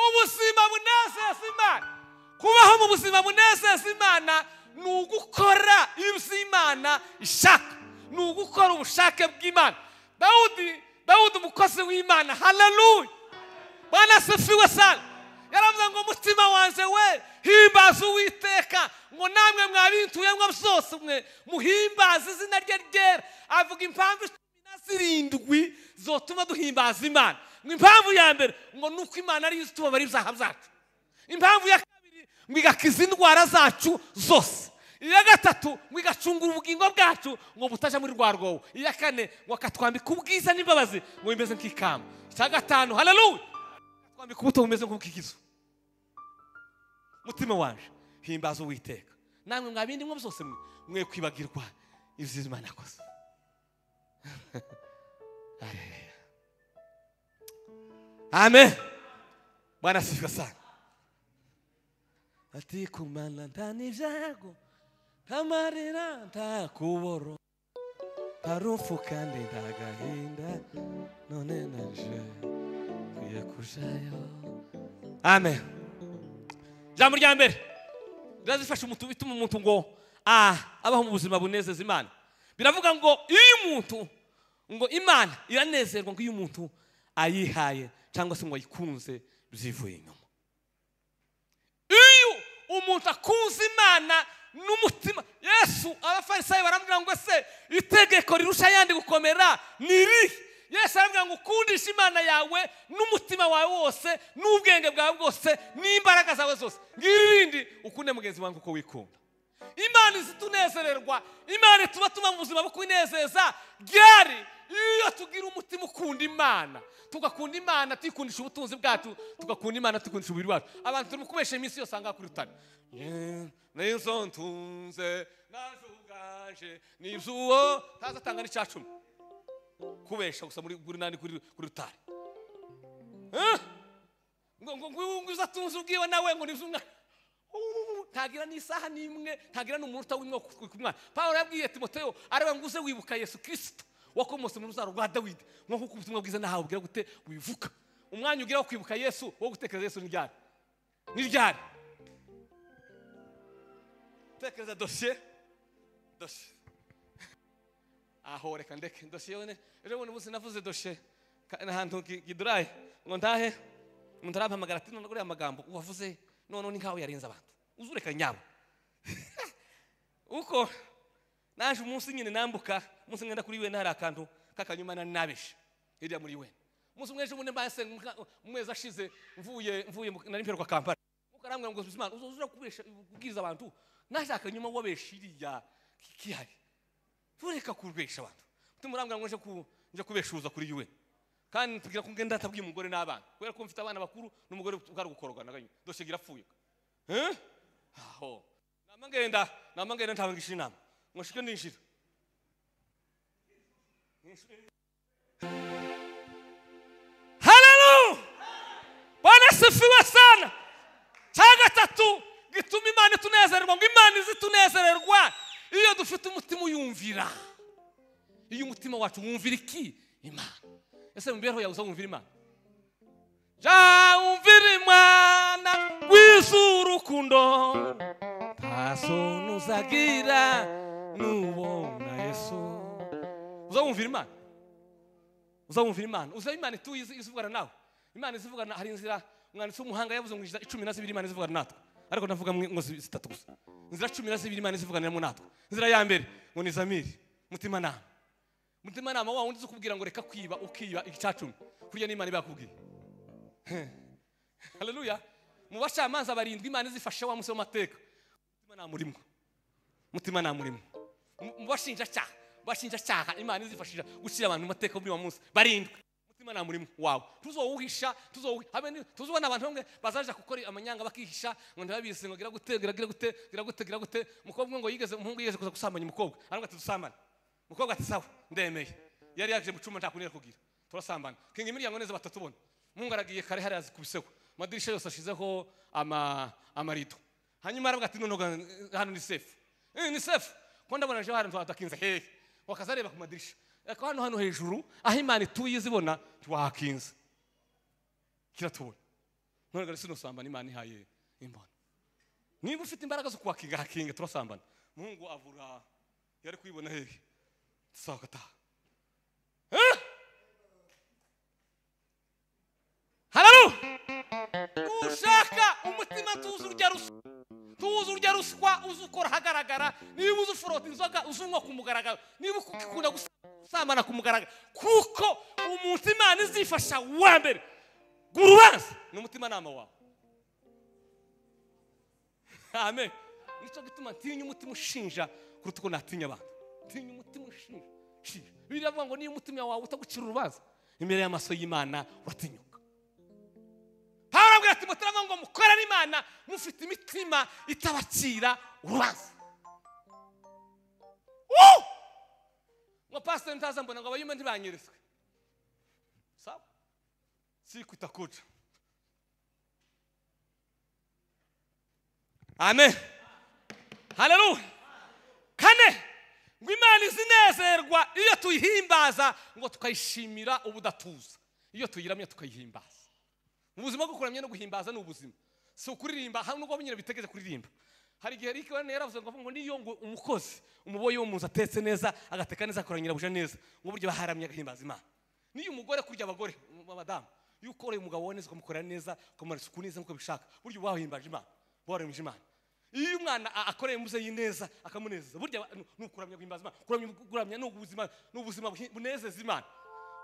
ubuzima bunezeza imana kubaho mu buzima bunezeza imana ni ugukora ibyo imana ishaka ni ugukora ubushake bw'imana dawudi dawudi umukozi w'imana hararuya bana sefiwe sana yaravuze ngo umutima wanjye we himbaza uwiteka ngo namwe mwabintuye mwa zose mwe muhimbaza izina rye ryera avuga impamvu zirindwi zotuma duhimbaza imana ngo impamvu ya mbere ngo ni uko imana ariyo itubabariza aha zacu impamvu ya ngo igakiza indwara zacu zose iya gatatu ngo igacungura ubugingo bwacu ngo butajya muri rwa rwobo iya kane ngo akatwambika ubwiza n'imbabazi ngo bimeze nk'ikamba icya gatanu hararuwe akatwambika ubuto bumeze nk'ubwikizo mutima waje himbaza uwiteka namwe mwabindi mwo byose mwe kwibagirwa ibyiza imana yakoze [LAUGHS] amen bwana asifiwe sana ati nta n'ibyago ntamarira nta kuboro ntarufu kandi nta gahinda none naje nkwiye kujayo amen ijambo rya mbere rirazifasha umuntu bituma umuntu ngo ah, abaho mu buzima bunezeza imana biravuga ngo iyo umuntu ngo imana iranezerwa ngo iyo umuntu ayihaye cyangwa se ngo ayikunze byivuye inyuma umuntu akuzi imana n'umutima yesu abafarisayo barambwira ngo se itegeko rirusha ayandi gukomera ni irihe yesu arambwira ngo ukundishe imana yawe n'umutima wawe wose n'ubwenge bwawe bwose n'imbaraga zawe zose ngirindi ukunde mugenzi wawe uko wikunda imana izi tunezererwa imana ituma tuba mu buzima bwo kwinezeza ryari iyo tugira umutima ukunda imana tugakunda imana tuyikundisha ubutunzi bwacu tugakunda imana tuyikundisha umubiri wacu abantu turi kubesha iminsi yose ahangaha kuri rutare nizo ntunze nazo ubwaje nizo uwo ntazi atanga n'icya cumi kubesha gusa muri buri nani kuri rutare ngo ngo ngo ngo uza atunze ubwiwe nawe ngo nizo umwana ntagira n'isaha n'imwe ntagira n'umunota w'imwe ku mwana paul yabwiye timoteo ariwe ngo wibuka yesu kirisita wakomotse mu ruzaro rwa dawidi nk'uko ubutumwa bwiza nahawe ubwira gute wivuka umwanya ugira wo kwibuka yesu wo gutekereza yesu n'iryari n'iryari tekereza dosiye dosiye aho reka ndeke dosiye yone ejo bundi munsi navuze dosiye ahantu giduraye ngo ntahe umuntu arampamagara ati none uriya magambo wavuze none ni nkaho yarenze abantu uzureka nyabo [LAUGHS] uko naje umunsi nyine nambuka umunsi ngenda kuri yuweni hari akantu k'akanyuma na nanabishe hirya muri yuweni umunsi umwe ejo mbase mu ashize mvuye mvuye nari mperuka kampala mukarambwira ngo bizimana uzuzura kubesha kubwiriza abantu naje akanyuma wabesha iriya kihari tureka kubesha abantu tumurambwa ngo nje ku nje kubeshuza kuri yuweni kandi tugira ko ngenda atabwiye umugore n'abana kubera ko mfite abana bakuru n'umugore ubwari gukoroga na ganye dosiye irapfuye eh aho namangenda namangenda ntabangishije inama Masukkan di situ. Haleluya. Banasifiwe sana. Cya gatatu gituma Imana itunezererwa ngo Imana izi tunezererwa iyo dufite o uyumvira. Iyo umutima wacu wumvira iki? Imana. Ese mu mibereho yawe uzawumvira Imana? Ja umvira Imana wizurukundo nta sonu uzagira tuwona yesu uzawumvira imana uzawumvira imana imana izivugana nawe imana izivugana hari inzira umwanditsi w'umuhanga icumi na zibiri imana izivugana natwe ariko ngo zitatu gusa inzira cumi na zibiri imana izivuganiramo natwe inzira ya mbere ngo ni zamiri wa wundi uzi ngo reka kwiba ukiba icyacumi kurya n'imana ibakubwiye [LAUGHS] haleluya mu bacamanza barindwi imana izifashe wa munsi w'amateka urimo urimo mubashinjacaha bashinjacaha imana izifashisha gushyira abantu mu mateka buri munsi barindwi umutima nta murimo wawe tuzowuhisha tuzubona abantu bamwe bazaje gukora amanyanga bakihisha ngo ntibabizi ngo gira gute gira gute gira gute gira gute umukobwa ngo yigeze umuhungu yigeze kuza gusambanya umukobwa ariko ati dusambane umukobwa ati sawa ndemeye yari yaje mu cyumba nta kunera kugira turasambana kinga imiryango neza batatubona umuhungu aragiye kare hariya yazikubiseho amadirishya yose ashizeho amarido hanyuma aravuga ati noneho hano ni sefu eh, ni sefu ko ndabona ejo hari watakinze hehe wakazareba ku madirishya eh, ariko hano hano hejuru aho imana ituye izibona ntiwahakinze kiratubona none rero sino sambana imana ihaye imbona niba ufite imbaraga zo kuhakinga hakinga turasambana muhungu avura yari kuyibona hehe saa gataha eh! hararu ushaka umutima tuzi urya rusa ntuzi urya ruswa uzi ukora hagaragara niba uzi ufurota inzoga uzi unywa ku mugaragaro niba ukunda gusambana ku mugaragaro kuko umuntu imana wa mbere ngo urubanza ni umutimanama wawe ame nicyo gituma ntinya umutima ushinja kuruta uko natinya abantu ntinya umutima ushinja biravuga ngo niyo umutima wawe utagucira urubanza imbere y'amaso y'imana uratinyuka imana mufite imitima itabakira urubanza ngo pasiteri ntaza mbona ngo abayuma ntibanyerezwe sawa si kwita kuca amen hareruwe kane ngo imana izi iyo tuyihimbaza ngo tukayishimira ubudatuza iyo tuyiramye tukayihimbaza ubuzima bwo kuramya no guhimbaza ni ubuzima si ukuririmba hari nubwo nyine bitegeze kuririmba hari igihe ariko wenda yaravuze ngo ngo niyo ngo umukozi umuboyi w'umuntu atetse neza agateka neza akoranyira buje neza ngo buryo baharamye agahimbaza imana niyo umugore kurya abagore b'abadamu iyo ukoreye umugabo we neza ukamukorera neza ukamuha isuku neza nk'uko bishaka buryo uba wahimbaje imana waremije imana iyo umwana akoreye umubyeyi neza akamunezeza burya ni ukuramya guhimbaza imana kuramya ni ubuzima ni ubuzima bunezeza imana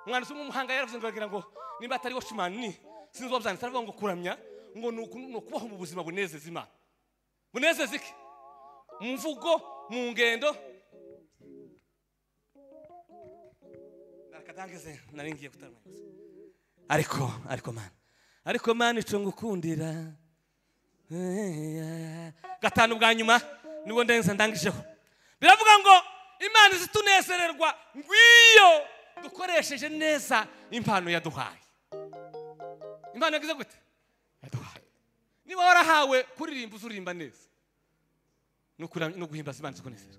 umwana usa nk'umuhanga yaravuze ngo bagira ngo nimba atariwe shimani sinzi wabyanditse aravuga ngo kuramya ngo ni ukubaho mu buzima bunezeza imana bunezeza iki mu mvugo mu ngendo akadangize naringiye ngiye ariko ariko mani ariko mani ico ngukundira gatanu bwa nyuma nibwo ndenze ndangijeho biravuga ngo imana zitunezererwa ngwiyo dukoresheje neza impano yaduhaye impano yagize gute niba warahawe kuririmba uzuririmba neza no guhimbaza imana ukunezera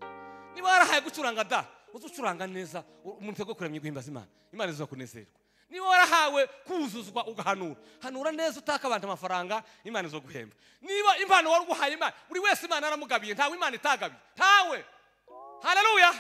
niba warahawe gucuranga da uzucuranga neza umuntu kuramya guhimbaza imana imana izakunezerwa niba warahawe kuzuzwa ugahanura hanura neza utaka abantu amafaranga imana zo guhemba niba impano wari uguhaye imana buri wese imana yaramugabiye ntawe imana itagabiye ntawe hararuya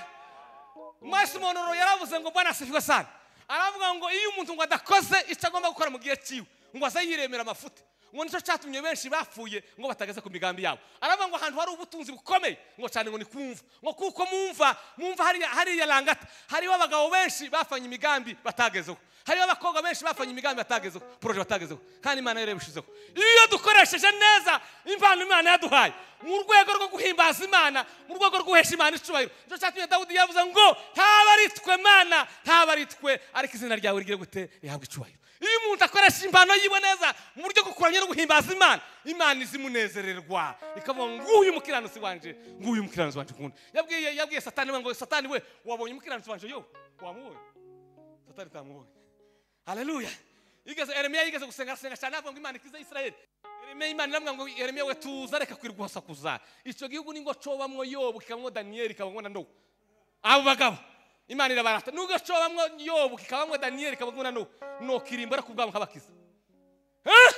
mwese umuntu yaravuze ngo bwana asifwe sana aravuga ngo iyo umuntu ngo adakoze icyo agomba gukora mu gihe cyiwe ngo aze yiremera amafuti ngo nicyo cyatumye benshi bapfuye ngo batageze ku migambi yabo aravuga ngo ahantu hari ubutunzi bukomeye ngo cyane ngo ni kumva ngo kuko mumva mumva hariya rangata hariho abagabo benshi bafanye imigambi batagezeho hariho abakobwa benshi bafanye imigambi batagezeho poroje batagezeho kandi imana yari yabishyizeho iyo dukoresheje neza impano imana yaduhaye mu rwego rwo guhimbaza imana mu rwego rwo guhesha imana icyubahiro nicyo cyatumye dawudi yavuze ngo ntaba twe mana ntaba ari twe ariko izina ryawe rigire gute rihabwe icyubahiro iyo umuntu akora shimbano yiwe neza mu buryo gukuranya no guhimbaza imana imana izimunezererwa ikavuga ngo nguyu mukiranutsi wanje nguyu mukiranutsi wanje nkunda yabwiye yabwiye satani we ngo satani we wabonye umukiranutsi wanje yo wamubonye satani tamubonye haleluya igeze eremiya igeze gusenga arasenga cyane avuga ngo imana ikize isirayeli eremiya imana iramubwira ngo eremiya we tuza reka kwirwa kwirwasakuza icyo gihugu ni ngo cobamwo yobu kikabamwo daniyeli kikabamwo na ndo abo bagabo imana irabarata nubwo ashobora bamwe yobu ikaba bamwe daniyeli ikaba bamwe na nokirimba ariko ubwabo nkabakiza eh?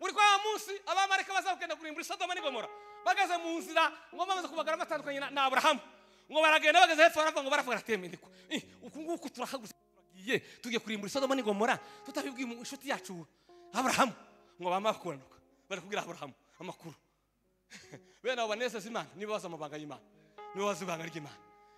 buri kwa munsi abamarika bazagenda kurimbura isodoma n'ibomora bageze mu nzira ngo bamaze kubagarama batandukanye na aburahamu ngo baragenda bageze hepfo barava ngo baravuga ratemeniko eh, uku nguku turahagurutse turagiye tugiye kurimbura isodoma n'ibomora tutabibwiye inshuti yacu aburahamu ngo bamara bakuranuka bari kubwira aburahamu amakuru [LAUGHS] bene abo banezeza imana nibo bazi amabanga y'imana nibo bazi ibanga ry'imana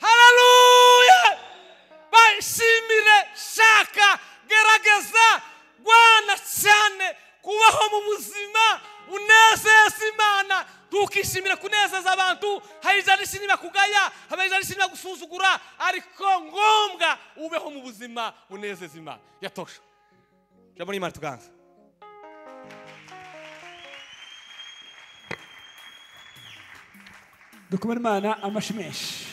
haleluya bashimire shaka gerageza rwana cyane kubaho mu buzima unezeza imana tukishimira kunezeza abantu hari ijana rishimira kugaya hari gusuzugura ariko ngombwa ubeho mu buzima unezeza imana yatosha jambo n'imana tuganza dukomere imana menshi